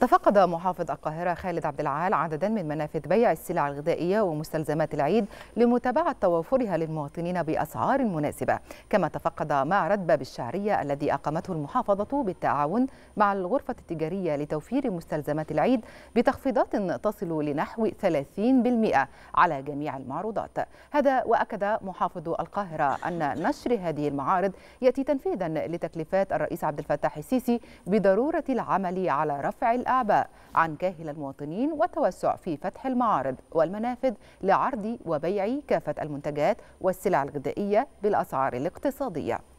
تفقد محافظ القاهرة خالد عبد العال عددا من منافذ بيع السلع الغذائية ومستلزمات العيد لمتابعة توافرها للمواطنين بأسعار مناسبة كما تفقد معرض باب الشعرية الذي أقامته المحافظة بالتعاون مع الغرفة التجارية لتوفير مستلزمات العيد بتخفيضات تصل لنحو 30% على جميع المعروضات هذا وأكد محافظ القاهرة أن نشر هذه المعارض يأتي تنفيذا لتكليفات الرئيس عبد الفتاح السيسي بضرورة العمل على رفع الأعباء عن كاهل المواطنين والتوسع في فتح المعارض والمنافذ لعرض وبيع كافة المنتجات والسلع الغذائية بالأسعار الاقتصادية